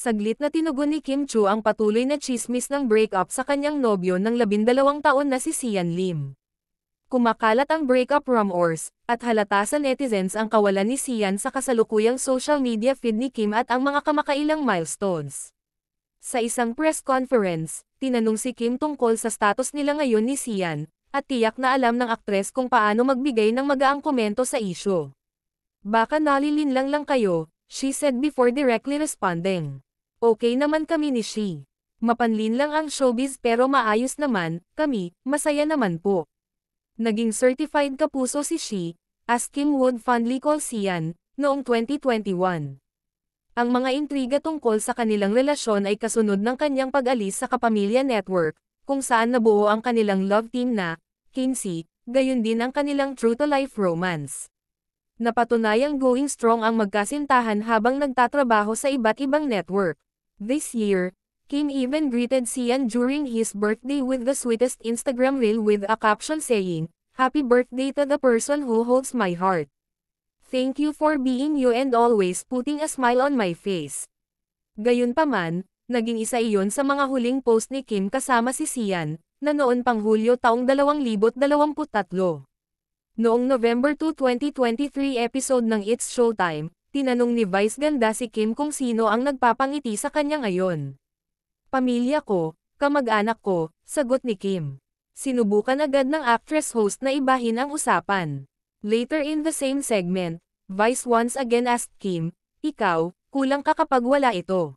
Saglit na tinugon ni Kim Chu ang patuloy na chismis ng breakup sa kanyang nobyo ng labindalawang taon na si Sian Lim. Kumakalat ang breakup rumors, at halata sa netizens ang kawalan ni Sian sa kasalukuyang social media feed ni Kim at ang mga kamakailang milestones. Sa isang press conference, tinanong si Kim tungkol sa status nila ngayon ni Sian, at tiyak na alam ng aktres kung paano magbigay ng magaang komento sa isyo. Baka nalilin lang lang kayo, she said before directly responding. Okay naman kami ni Shi. Mapanlin lang ang showbiz pero maayos naman, kami, masaya naman po. Naging certified kapuso si Shi, as Kim Wood fondly calls Sian, noong 2021. Ang mga intriga tungkol sa kanilang relasyon ay kasunod ng kanyang pag-alis sa Kapamilya Network, kung saan nabuo ang kanilang love team na, Kinsey, gayon din ang kanilang true-to-life romance. Napatunayang going strong ang magkasintahan habang nagtatrabaho sa iba't ibang network. This year, Kim even greeted Sian during his birthday with the sweetest Instagram reel with a caption saying, Happy birthday to the person who holds my heart. Thank you for being you and always putting a smile on my face. Gayunpaman, naging isa iyon sa mga huling post ni Kim kasama si Sian, na noon pang Hulyo taong 2023. Noong November 2, 2023 episode ng It's Showtime, Tinanong ni Vice Ganda si Kim kung sino ang nagpapangiti sa kanya ngayon. Pamilya ko, kamag-anak ko, sagot ni Kim. Sinubukan agad ng actress host na ibahin ang usapan. Later in the same segment, Vice once again asked Kim, Ikaw, kulang ka kapag wala ito.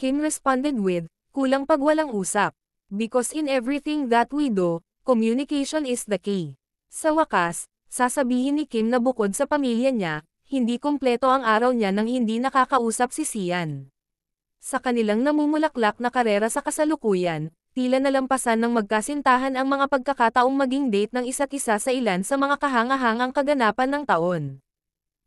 Kim responded with, Kulang pag walang usap. Because in everything that we do, communication is the key. Sa wakas, sasabihin ni Kim na bukod sa pamilya niya, hindi kumpleto ang araw niya nang hindi nakakausap si Sian. Sa kanilang namumulaklak na karera sa kasalukuyan, tila nalampasan ng magkasintahan ang mga pagkakataong maging date ng isa't isa sa ilan sa mga kahangahangang kaganapan ng taon.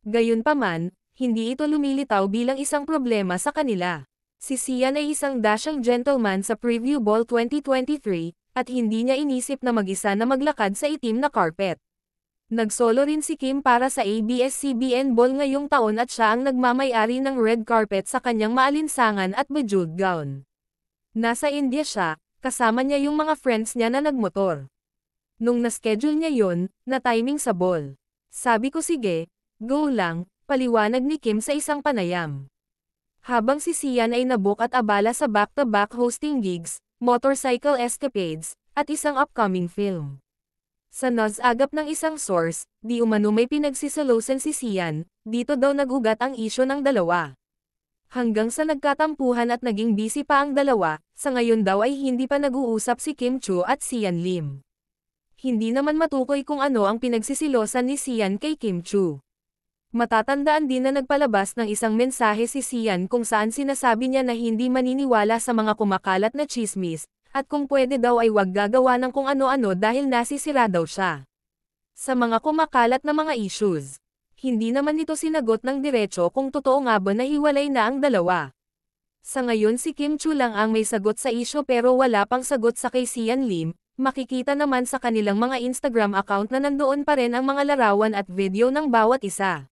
Gayunpaman, hindi ito lumilitaw bilang isang problema sa kanila. Si Sian ay isang dashang gentleman sa Preview Ball 2023, at hindi niya inisip na mag-isa na maglakad sa itim na carpet. Nagsolo rin si Kim para sa ABS-CBN Ball ngayong taon at siya ang nagmamayari ng red carpet sa kanyang maalinsangan at bejeweled gown. Nasa India siya, kasama niya yung mga friends niya na nagmotor. Nung na-schedule niya yon, na timing sa ball. Sabi ko sige, go lang, paliwanag ni Kim sa isang panayam. Habang si Sian ay nabook at abala sa back-to-back -back hosting gigs, motorcycle escapades, at isang upcoming film. Sa nos agap ng isang source, di umano may pinagsisalosan si Sian, dito daw nagugat ang isyo ng dalawa. Hanggang sa nagkatampuhan at naging busy pa ang dalawa, sa ngayon daw ay hindi pa nag-uusap si Kim Chu at Sian Lim. Hindi naman matukoy kung ano ang pinagsisilosan ni Sian kay Kim Chu. Matatandaan din na nagpalabas ng isang mensahe si Sian kung saan sinasabi niya na hindi maniniwala sa mga kumakalat na chismis, at kung pwede daw ay wag gagawa ng kung ano-ano dahil nasisira daw siya. Sa mga kumakalat na mga issues, hindi naman ito sinagot ng diretso kung totoo nga ba na hiwalay na ang dalawa. Sa ngayon si Kim Chu lang ang may sagot sa isyo pero wala pang sagot sa kay Sian Lim, makikita naman sa kanilang mga Instagram account na nandoon pa rin ang mga larawan at video ng bawat isa.